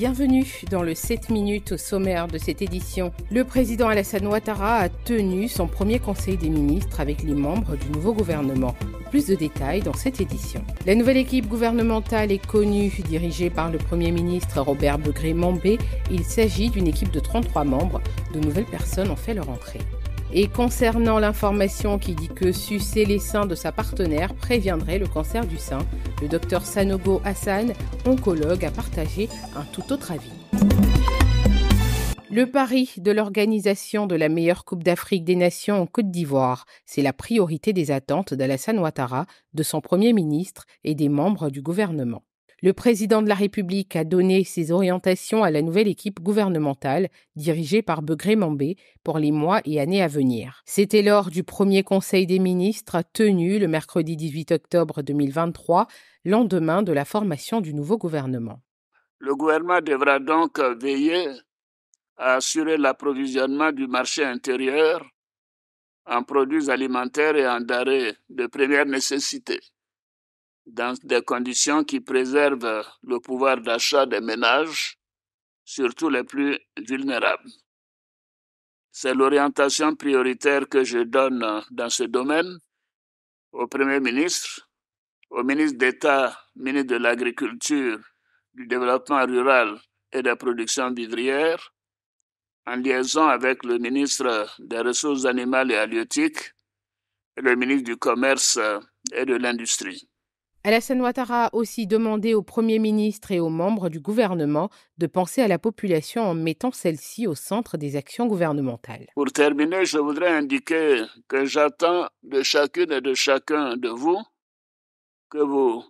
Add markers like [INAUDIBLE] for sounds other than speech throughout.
bienvenue dans le 7 minutes au sommaire de cette édition. Le président Alassane Ouattara a tenu son premier conseil des ministres avec les membres du nouveau gouvernement. Plus de détails dans cette édition. La nouvelle équipe gouvernementale est connue, dirigée par le Premier ministre Robert Begré-Mambé. Il s'agit d'une équipe de 33 membres. De nouvelles personnes ont fait leur entrée. Et concernant l'information qui dit que sucer les seins de sa partenaire préviendrait le cancer du sein, le docteur Sanogo Hassan, oncologue, a partagé un tout autre avis. Le pari de l'organisation de la meilleure Coupe d'Afrique des Nations en Côte d'Ivoire, c'est la priorité des attentes d'Alassane Ouattara, de son Premier ministre et des membres du gouvernement. Le président de la République a donné ses orientations à la nouvelle équipe gouvernementale, dirigée par Begré Mambé, pour les mois et années à venir. C'était lors du premier Conseil des ministres tenu le mercredi 18 octobre 2023, lendemain de la formation du nouveau gouvernement. Le gouvernement devra donc veiller à assurer l'approvisionnement du marché intérieur en produits alimentaires et en denrées de première nécessité dans des conditions qui préservent le pouvoir d'achat des ménages, surtout les plus vulnérables. C'est l'orientation prioritaire que je donne dans ce domaine au Premier ministre, au ministre d'État, ministre de l'Agriculture, du Développement rural et de la production vivrière, en liaison avec le ministre des Ressources animales et halieutiques et le ministre du Commerce et de l'Industrie. Alassane Ouattara a aussi demandé au Premier ministre et aux membres du gouvernement de penser à la population en mettant celle-ci au centre des actions gouvernementales. Pour terminer, je voudrais indiquer que j'attends de chacune et de chacun de vous que vous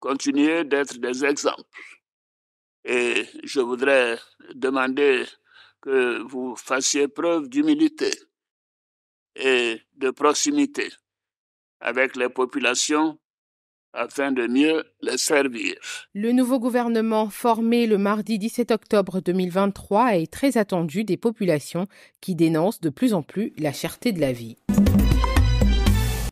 continuiez d'être des exemples. Et je voudrais demander que vous fassiez preuve d'humilité et de proximité avec les populations afin de mieux les servir. Le nouveau gouvernement formé le mardi 17 octobre 2023 est très attendu des populations qui dénoncent de plus en plus la cherté de la vie.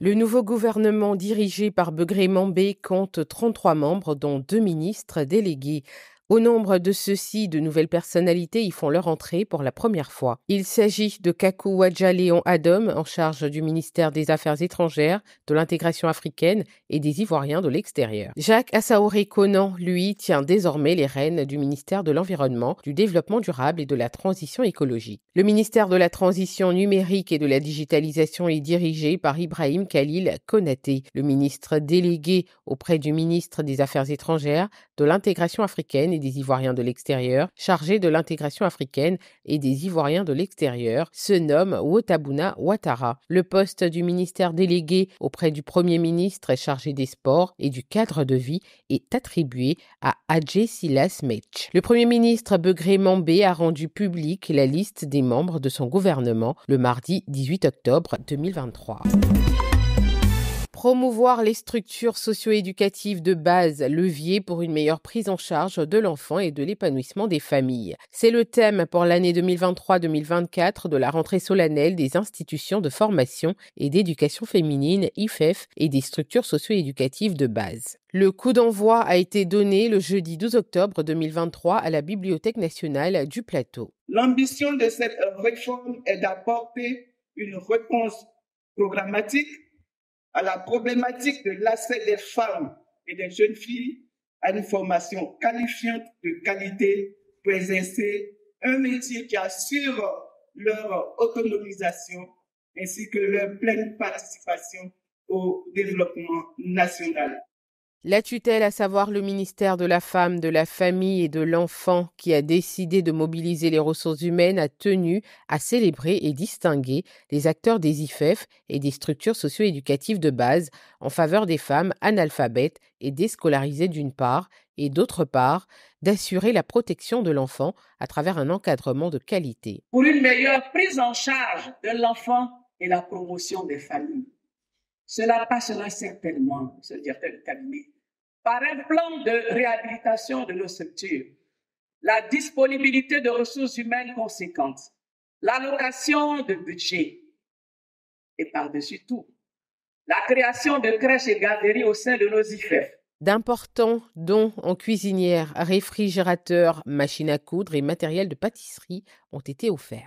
Le nouveau gouvernement dirigé par Begré Mambé compte 33 membres, dont deux ministres délégués. Au nombre de ceux-ci, de nouvelles personnalités y font leur entrée pour la première fois. Il s'agit de Kaku Wadja-Léon Adam en charge du ministère des Affaires étrangères, de l'intégration africaine et des Ivoiriens de l'extérieur. Jacques Assaoré Conan, lui, tient désormais les rênes du ministère de l'Environnement, du Développement durable et de la Transition écologique. Le ministère de la Transition numérique et de la digitalisation est dirigé par Ibrahim Khalil Konaté, le ministre délégué auprès du ministre des Affaires étrangères, de l'intégration africaine des Ivoiriens de l'extérieur, chargé de l'intégration africaine et des Ivoiriens de l'extérieur, se nomme Wotabuna Ouattara. Le poste du ministère délégué auprès du Premier ministre chargé des sports et du cadre de vie est attribué à Adjé Silas Mech. Le Premier ministre Begré Mambé a rendu publique la liste des membres de son gouvernement le mardi 18 octobre 2023 promouvoir les structures socio-éducatives de base, levier pour une meilleure prise en charge de l'enfant et de l'épanouissement des familles. C'est le thème pour l'année 2023-2024 de la rentrée solennelle des institutions de formation et d'éducation féminine IFEF e et des structures socio-éducatives de base. Le coup d'envoi a été donné le jeudi 12 octobre 2023 à la Bibliothèque nationale du Plateau. L'ambition de cette réforme est d'apporter une réponse programmatique à la problématique de l'accès des femmes et des jeunes filles à une formation qualifiante de qualité pour un métier qui assure leur autonomisation ainsi que leur pleine participation au développement national. La tutelle, à savoir le ministère de la Femme, de la Famille et de l'Enfant, qui a décidé de mobiliser les ressources humaines, a tenu à célébrer et distinguer les acteurs des IFEF e et des structures socio-éducatives de base en faveur des femmes analphabètes et déscolarisées d'une part, et d'autre part, d'assurer la protection de l'enfant à travers un encadrement de qualité. Pour une meilleure prise en charge de l'enfant et la promotion des familles. Cela passera certainement, se directeur tel cabinet, par un plan de réhabilitation de nos structures, la disponibilité de ressources humaines conséquentes, l'allocation de budget et par-dessus tout, la création de crèches et garderies au sein de nos IFEF. E D'importants dons en cuisinière, réfrigérateurs, machines à coudre et matériel de pâtisserie ont été offerts.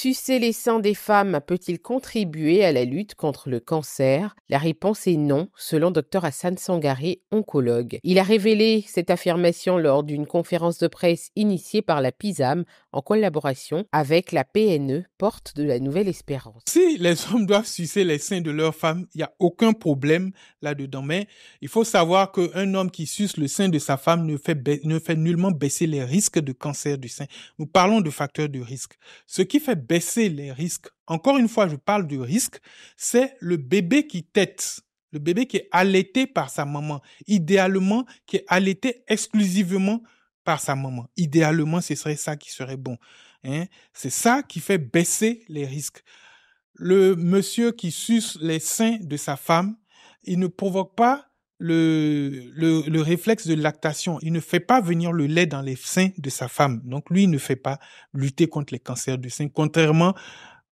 Sucer les seins des femmes peut-il contribuer à la lutte contre le cancer La réponse est non, selon Dr Hassan Sangaré, oncologue. Il a révélé cette affirmation lors d'une conférence de presse initiée par la PISAM en collaboration avec la PNE, porte de la Nouvelle Espérance. Si les hommes doivent sucer les seins de leurs femmes, il n'y a aucun problème là-dedans. Mais il faut savoir qu'un homme qui suce le sein de sa femme ne fait, ne fait nullement baisser les risques de cancer du sein. Nous parlons de facteurs de risque. Ce qui fait baisser les risques, encore une fois, je parle de risque, c'est le bébé qui tète. Le bébé qui est allaité par sa maman, idéalement qui est allaité exclusivement par sa maman. Idéalement, ce serait ça qui serait bon. Hein. C'est ça qui fait baisser les risques. Le monsieur qui suce les seins de sa femme, il ne provoque pas le, réflexe de lactation. Il ne fait pas venir le lait dans les seins de sa femme. Donc lui, il ne fait pas lutter contre les cancers du sein, contrairement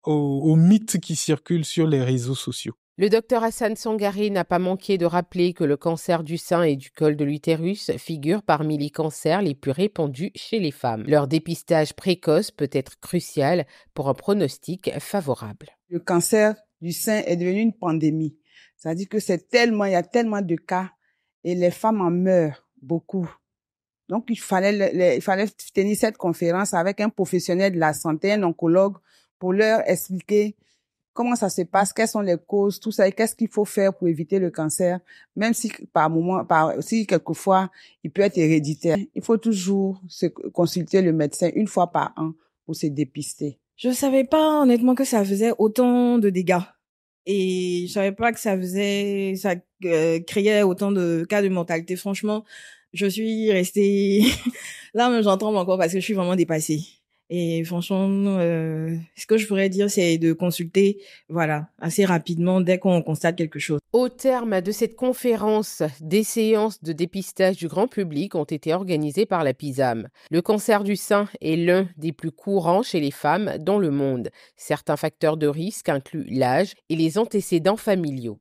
aux mythes qui circulent sur les réseaux sociaux. Le docteur Hassan Sangari n'a pas manqué de rappeler que le cancer du sein et du col de l'utérus figurent parmi les cancers les plus répandus chez les femmes. Leur dépistage précoce peut être crucial pour un pronostic favorable. Le cancer du sein est devenu une pandémie. C'est-à-dire que c'est tellement, il y a tellement de cas et les femmes en meurent beaucoup. Donc, il fallait, il fallait tenir cette conférence avec un professionnel de la santé, un oncologue, pour leur expliquer comment ça se passe, quelles sont les causes, tout ça, et qu'est-ce qu'il faut faire pour éviter le cancer, même si par moment, par, si quelquefois il peut être héréditaire. Il faut toujours se consulter le médecin une fois par an pour se dépister. Je savais pas honnêtement que ça faisait autant de dégâts et je savais pas que ça faisait ça euh, créait autant de cas de mentalité. franchement je suis restée [LAUGHS] là mais j'entends encore parce que je suis vraiment dépassée et franchement, euh, ce que je voudrais dire, c'est de consulter, voilà, assez rapidement dès qu'on constate quelque chose. Au terme de cette conférence, des séances de dépistage du grand public ont été organisées par la PISAM. Le cancer du sein est l'un des plus courants chez les femmes dans le monde. Certains facteurs de risque incluent l'âge et les antécédents familiaux.